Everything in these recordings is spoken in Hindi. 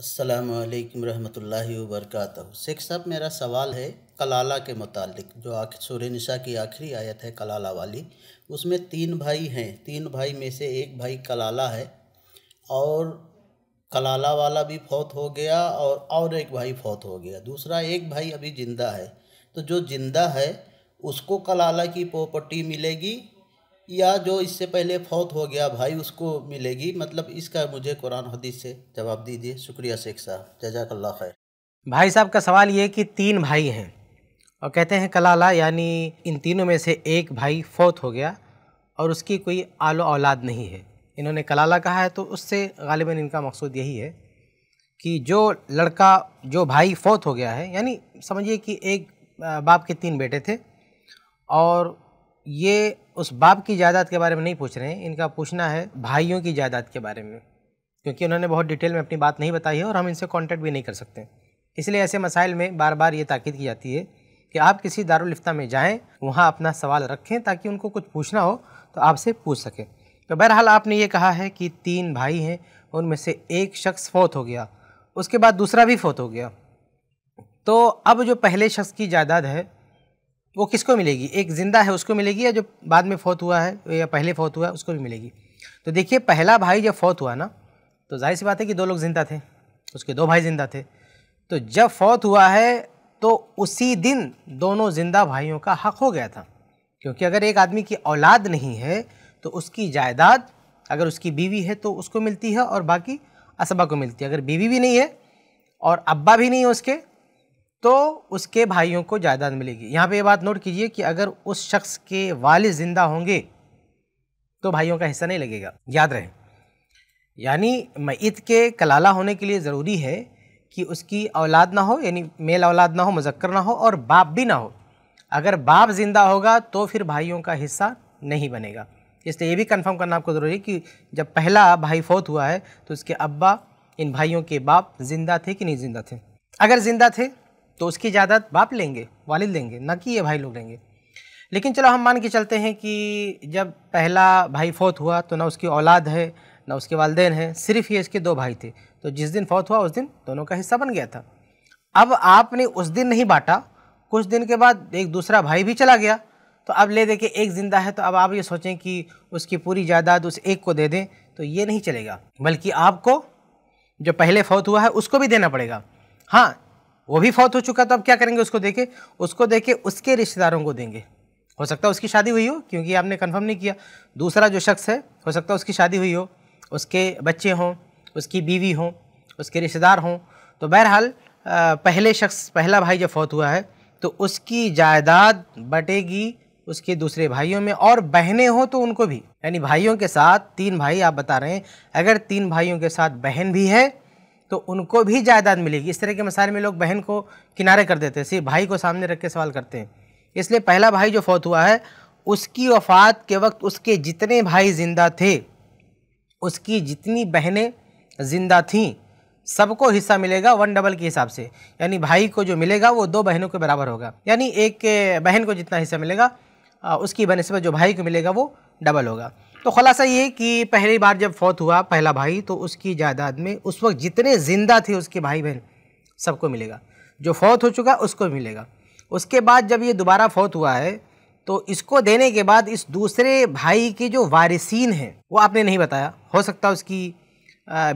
असलकम वरहमल वर्क शेख साहब मेरा सवाल है कलाला के मुतालिक जो आख सूर्य निशा की आखिरी आयत है कलाला वाली उसमें तीन भाई हैं तीन भाई में से एक भाई कलाला है और कलाला वाला भी फौत हो गया और और एक भाई फौत हो गया दूसरा एक भाई अभी ज़िंदा है तो जो ज़िंदा है उसको कलाला की प्रॉपर्टी मिलेगी या जो इससे पहले फौत हो गया भाई उसको मिलेगी मतलब इसका मुझे कुरान हदीस से जवाब दीजिए शुक्रिया शेख साहब जजाकल्ला खैर भाई साहब का सवाल ये कि तीन भाई हैं और कहते हैं कलाला यानी इन तीनों में से एक भाई फौत हो गया और उसकी कोई आलो औलाद नहीं है इन्होंने कलाला कहा है तो उससे गालिबा इनका मकसूद यही है कि जो लड़का जो भाई फौत हो गया है यानी समझिए कि एक बाप के तीन बेटे थे और ये उस बाप की जायदाद के बारे में नहीं पूछ रहे हैं इनका पूछना है भाइयों की जायदाद के बारे में क्योंकि उन्होंने बहुत डिटेल में अपनी बात नहीं बताई है और हम इनसे कॉन्टैक्ट भी नहीं कर सकते इसलिए ऐसे मसाइल में बार बार ये ताकीद की जाती है कि आप किसी दारुलफ्ता में जाएँ वहाँ अपना सवाल रखें ताकि उनको कुछ पूछना हो तो आपसे पूछ सकें तो बहरहाल आपने ये कहा है कि तीन भाई हैं उनमें से एक शख्स फौत हो गया उसके बाद दूसरा भी फौत हो गया तो अब जो पहले शख्स की जायदाद है वो किसको मिलेगी एक ज़िंदा है उसको मिलेगी या जो बाद में फौत हुआ है या पहले फौत हुआ है उसको भी मिलेगी तो देखिए पहला भाई जब फौत हुआ ना तो जाहिर सी बात है कि दो लोग ज़िंदा थे उसके दो भाई ज़िंदा थे तो जब फौत हुआ है तो उसी दिन दोनों ज़िंदा भाइयों का हक़ हो गया था क्योंकि अगर एक आदमी की औलाद नहीं है तो उसकी जायदाद अगर उसकी बीवी है तो उसको मिलती है और बाकी असबा को मिलती है अगर बीवी भी नहीं है और अब्बा भी नहीं है उसके तो उसके भाइयों को जायदाद मिलेगी यहाँ पे ये बात नोट कीजिए कि अगर उस शख्स के वाल ज़िंदा होंगे तो भाइयों का हिस्सा नहीं लगेगा याद रहे यानी मैत के कलाला होने के लिए ज़रूरी है कि उसकी औलाद ना हो यानी मेल औलाद ना हो मुजक्कर ना हो और बाप भी ना हो अगर बाप ज़िंदा होगा तो फिर भाइयों का हिस्सा नहीं बनेगा इसलिए ये भी कंफर्म करना आपको ज़रूरी है कि जब पहला भाई फौत हुआ है तो उसके अब्बा इन भाइयों के बाप ज़िंदा थे कि नहीं ज़िंदा थे अगर ज़िंदा थे तो उसकी ज़्यादा बाप लेंगे वालिद लेंगे ना कि ये भाई लोग लेंगे लेकिन चलो हम मान के चलते हैं कि जब पहला भाई फौत हुआ तो ना उसकी औलाद है ना उसके वालदेन हैं सिर्फ ये इसके दो भाई थे तो जिस दिन फौत हुआ उस दिन दोनों का हिस्सा बन गया था अब आपने उस दिन नहीं बांटा कुछ दिन के बाद एक दूसरा भाई भी चला गया तो अब ले दे के एक ज़िंदा है तो अब आप ये सोचें कि उसकी पूरी जायदाद उस एक को दे दें तो ये नहीं चलेगा बल्कि आपको जो पहले फौत हुआ है उसको भी देना पड़ेगा हाँ वो भी फौत हो चुका तो अब क्या करेंगे उसको देखे उसको देखे उसके रिश्तेदारों को देंगे हो सकता है उसकी शादी हुई हो क्योंकि आपने कंफर्म नहीं किया दूसरा जो शख्स है हो सकता है उसकी शादी हुई हो उसके बच्चे हों उसकी बीवी हों उसके रिश्तेदार हों तो बहरहाल पहले शख्स पहला भाई जब फौत हुआ है तो उसकी जायदाद बटेगी उसके दूसरे भाइयों में और बहनें हो तो उनको भी यानी भाइयों के साथ तीन भाई आप बता रहे हैं अगर तीन भाइयों के साथ बहन भी है तो उनको भी जायदाद मिलेगी इस तरह के मसाले में लोग बहन को किनारे कर देते हैं सिर्फ भाई को सामने रख के सवाल करते हैं इसलिए पहला भाई जो फौत हुआ है उसकी वफ़ात के वक्त उसके जितने भाई ज़िंदा थे उसकी जितनी बहनें ज़िंदा थीं सबको हिस्सा मिलेगा वन डबल के हिसाब से यानी भाई को जो मिलेगा वो दो बहनों के बराबर होगा यानी एक बहन को जितना हिस्सा मिलेगा उसकी बनस्बत जो भाई को मिलेगा वो डबल होगा तो खुलासा ये कि पहली बार जब फौत हुआ पहला भाई तो उसकी जायदाद में उस वक्त जितने ज़िंदा थे उसके भाई बहन सबको मिलेगा जो फौत हो चुका उसको मिलेगा उसके बाद जब ये दोबारा फौत हुआ है तो इसको देने के बाद इस दूसरे भाई के जो वारिसीन हैं वो आपने नहीं बताया हो सकता उसकी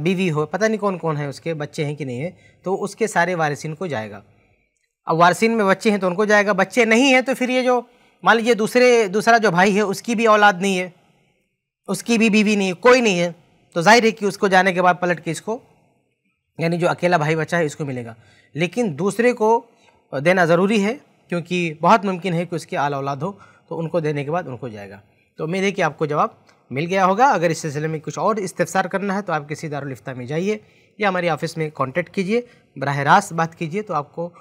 बीवी हो पता नहीं कौन कौन है उसके बच्चे हैं कि नहीं है तो उसके सारे वारिसीन को जाएगा अब वारिसीन में बच्चे हैं तो उनको जाएगा बच्चे नहीं हैं तो फिर ये जो मान लीजिए दूसरे दूसरा जो भाई है उसकी भी औलाद नहीं है उसकी भी बीवी नहीं है कोई नहीं है तो जाहिर है कि उसको जाने के बाद पलट के इसको यानी जो अकेला भाई बच्चा है इसको मिलेगा लेकिन दूसरे को देना ज़रूरी है क्योंकि बहुत मुमकिन है कि उसकी आला औलाद हो तो उनको देने के बाद उनको जाएगा तो उम्मीद है कि आपको जवाब मिल गया होगा अगर इस सिलसिले में कुछ और इस्तफसार करना है तो आप किसी दारुलफ्ता में जाइए या हमारी ऑफिस में कॉन्टेक्ट कीजिए बरह रास्त बात कीजिए तो आपको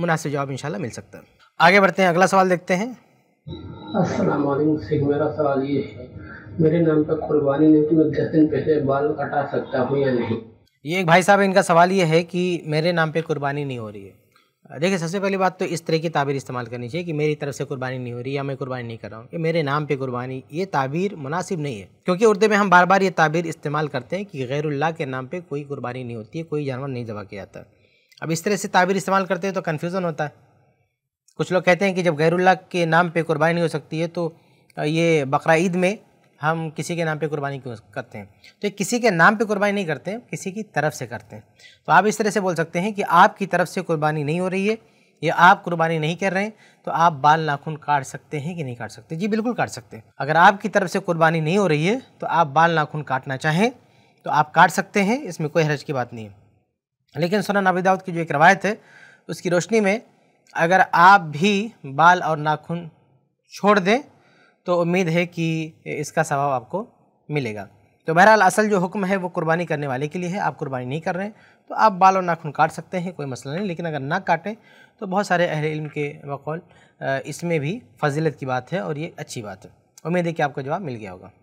मुनासिब जवाब शाला मिल सकता है आगे बढ़ते हैं अगला सवाल देखते हैं मेरा सवाल ये है मेरे नाम पर कुर्बानी नहीं कि मैं दस दिन पहले बाल कटा सकता हूँ या नहीं ये एक भाई साहब इनका सवाल ये है कि मेरे नाम पे कुर्बानी नहीं हो रही है देखिए सबसे पहली बात तो इस तरह की ताबीर इस्तेमाल करनी चाहिए कि मेरी तरफ से कुर्बानी नहीं हो रही या मैं कुर्बानी नहीं कर रहा हूँ ये मेरे नाम पे कुर्बानी ये ताबीर मुनासिब नहीं है क्योंकि उर्दू में हम बार बार ये ताबीर इस्तेमाल करते हैं कि गैरुल्ला के नाम पर कोई कुर्बानी नहीं होती है कोई जानवर नहीं जबा किया जाता अब इस तरह से ताबीर इस्तेमाल करते हैं तो कन्फ्यूज़न होता है कुछ लोग कहते हैं कि जब गैरुल्ला के नाम पर कुर्बानी नहीं हो सकती है तो ये बकर ईद में हम किसी के नाम पे कुर्बानी क्यों करते हैं तो किसी के नाम पे कुर्बानी नहीं करते किसी की तरफ से करते हैं तो आप इस तरह से बोल सकते हैं कि आपकी तरफ से कुर्बानी नहीं हो रही है या आप कुर्बानी नहीं कर रहे हैं तो आप बाल नाखून काट सकते हैं कि नहीं काट सकते जी बिल्कुल काट सकते हैं अगर आपकी तरफ से कुर्बानी नहीं हो रही है तो आप बाल नाखून काटना चाहें तो आप काट सकते हैं इसमें कोई हरज की बात नहीं है लेकिन सोना नबी दाऊद की जो एक रवायत है उसकी रोशनी में अगर आप भी बाल और नाखून छोड़ दें तो उम्मीद है कि इसका सवाब आपको मिलेगा तो बहरहाल असल जो हुक्म है वो कुर्बानी करने वाले के लिए है आप कुर्बानी नहीं कर रहे हैं तो आप बाल और नाखून काट सकते हैं कोई मसला नहीं लेकिन अगर ना काटें तो बहुत सारे अहर इल्म के बकौल इसमें भी फजीलत की बात है और ये अच्छी बात है उम्मीद है कि आपको जवाब मिल गया होगा